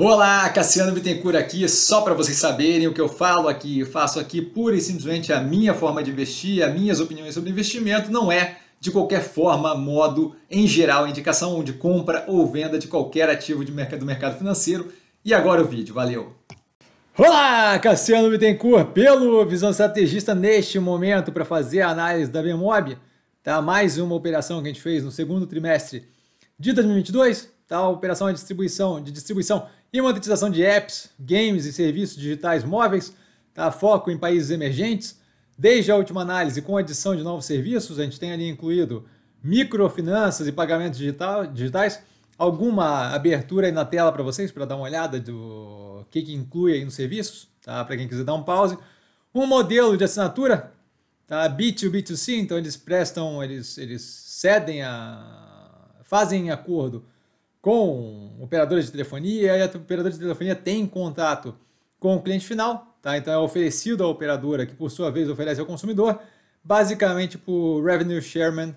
Olá, Cassiano Bittencourt aqui, só para vocês saberem o que eu falo aqui, eu faço aqui pura e simplesmente a minha forma de investir, as minhas opiniões sobre investimento, não é de qualquer forma, modo, em geral, indicação de compra ou venda de qualquer ativo de mercado, do mercado financeiro. E agora o vídeo, valeu! Olá, Cassiano Bittencourt, pelo Visão Estrategista neste momento para fazer a análise da BMOB, tá? mais uma operação que a gente fez no segundo trimestre de 2022, tal tá, operação de distribuição, de distribuição e monetização de apps, games e serviços digitais móveis, tá? foco em países emergentes. Desde a última análise, com adição de novos serviços, a gente tem ali incluído microfinanças e pagamentos digital, digitais. Alguma abertura aí na tela para vocês, para dar uma olhada do que, que inclui aí nos serviços, tá? para quem quiser dar um pause. Um modelo de assinatura, tá? B2B2C, então eles prestam, eles, eles cedem a. fazem acordo com operadoras de telefonia e a operadora de telefonia tem contato com o cliente final, tá? Então é oferecido à operadora que por sua vez oferece ao consumidor, basicamente por revenue sharing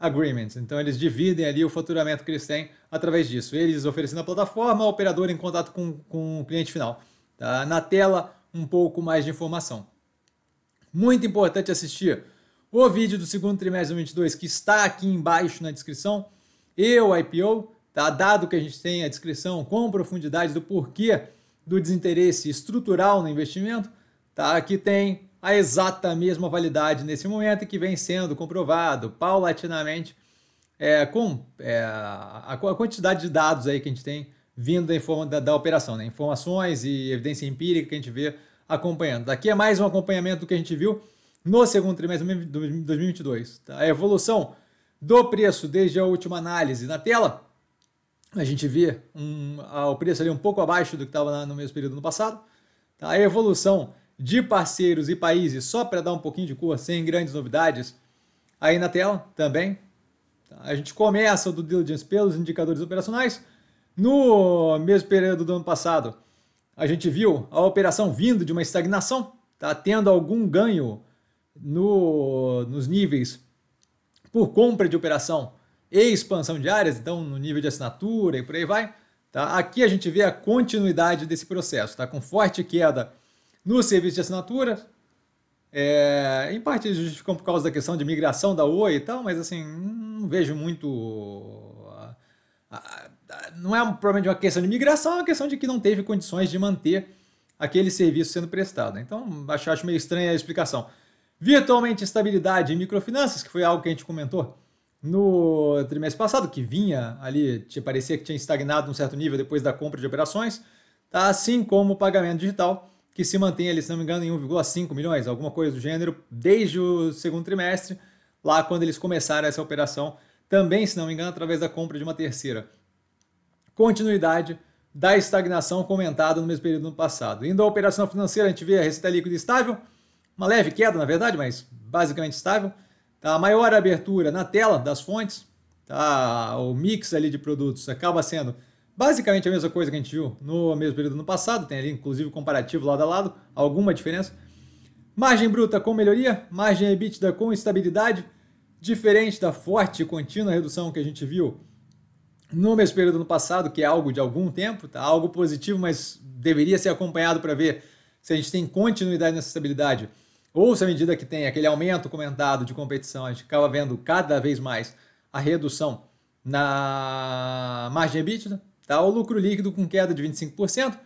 agreements. Então eles dividem ali o faturamento que eles têm através disso. Eles oferecendo a plataforma, a operadora em contato com, com o cliente final. Tá? Na tela um pouco mais de informação. Muito importante assistir o vídeo do segundo trimestre de 2022 que está aqui embaixo na descrição e o IPO tá? dado que a gente tem a descrição com profundidade do porquê do desinteresse estrutural no investimento, tá? que tem a exata mesma validade nesse momento e que vem sendo comprovado paulatinamente é, com é, a, a, quantidade de dados aí que a gente tem vindo da, da, da operação, né? informações e evidência empírica que a gente vê acompanhando. Daqui é mais um acompanhamento do que a gente viu no segundo trimestre de 2022. Tá? A evolução do preço desde a última análise na tela a gente vê um, o preço ali um pouco abaixo do que estava no mesmo período no passado. Tá? A evolução de parceiros e países, só para dar um pouquinho de cor, sem grandes novidades, aí na tela também. Tá? A gente começa o do diligence pelos indicadores operacionais. No mesmo período do ano passado, a gente viu a operação vindo de uma estagnação, tá? tendo algum ganho no, nos níveis por compra de operação e expansão de áreas, então no nível de assinatura e por aí vai. Tá? Aqui a gente vê a continuidade desse processo, tá? com forte queda no serviço de assinatura. É, em parte eles justificam por causa da questão de migração da Oi e tal, mas assim, não vejo muito. Não é provavelmente uma questão de migração, é uma questão de que não teve condições de manter aquele serviço sendo prestado. Então, acho, acho meio estranha a explicação. Virtualmente estabilidade em microfinanças, que foi algo que a gente comentou no trimestre passado, que vinha ali, parecia que tinha estagnado um certo nível depois da compra de operações, tá? assim como o pagamento digital, que se mantém ali, se não me engano, em 1,5 milhões, alguma coisa do gênero, desde o segundo trimestre, lá quando eles começaram essa operação, também, se não me engano, através da compra de uma terceira. Continuidade da estagnação comentada no mesmo período do passado. Indo à operação financeira, a gente vê a receita líquida estável, uma leve queda, na verdade, mas basicamente estável Tá, a maior abertura na tela das fontes, tá? o mix ali de produtos acaba sendo basicamente a mesma coisa que a gente viu no mesmo período do ano passado, tem ali inclusive comparativo lado a lado, alguma diferença. Margem bruta com melhoria, margem EBITDA com estabilidade, diferente da forte e contínua redução que a gente viu no mesmo período do ano passado, que é algo de algum tempo, tá? algo positivo, mas deveria ser acompanhado para ver se a gente tem continuidade nessa estabilidade ou se à medida que tem aquele aumento comentado de competição, a gente acaba vendo cada vez mais a redução na margem EBITDA, tá? o lucro líquido com queda de 25%,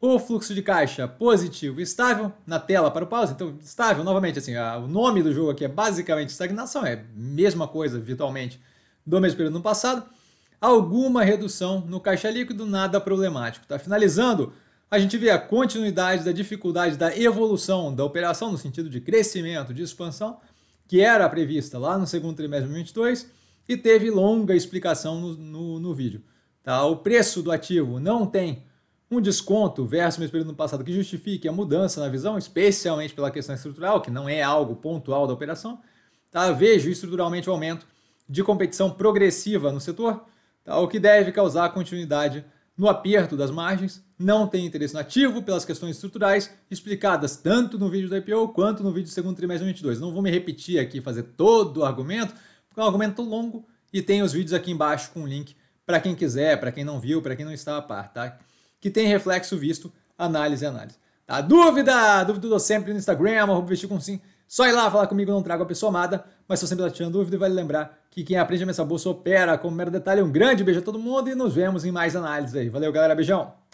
o fluxo de caixa positivo e estável na tela para o pause, então estável, novamente, assim, o nome do jogo aqui é basicamente estagnação, é a mesma coisa virtualmente do mesmo período no passado, alguma redução no caixa líquido, nada problemático. Tá? Finalizando a gente vê a continuidade da dificuldade da evolução da operação, no sentido de crescimento, de expansão, que era prevista lá no segundo trimestre de 2022 e teve longa explicação no, no, no vídeo. Tá? O preço do ativo não tem um desconto versus o mês período no passado que justifique a mudança na visão, especialmente pela questão estrutural, que não é algo pontual da operação, tá? vejo estruturalmente o aumento de competição progressiva no setor, tá? o que deve causar continuidade no aperto das margens, não tem interesse nativo pelas questões estruturais explicadas tanto no vídeo da IPO quanto no vídeo do segundo trimestre de 2022. Não vou me repetir aqui fazer todo o argumento, porque é um argumento longo e tem os vídeos aqui embaixo com o link para quem quiser, para quem não viu, para quem não está a par, tá? Que tem reflexo visto, análise e análise. Tá? Dúvida? Dúvida do sempre no Instagram, vou vestir com sim. Só ir lá falar comigo, não trago a pessoa amada, mas se você está tirando dúvida, vale lembrar que quem aprende a mesa bolsa opera. Como mero detalhe, um grande beijo a todo mundo e nos vemos em mais análises aí. Valeu, galera, beijão!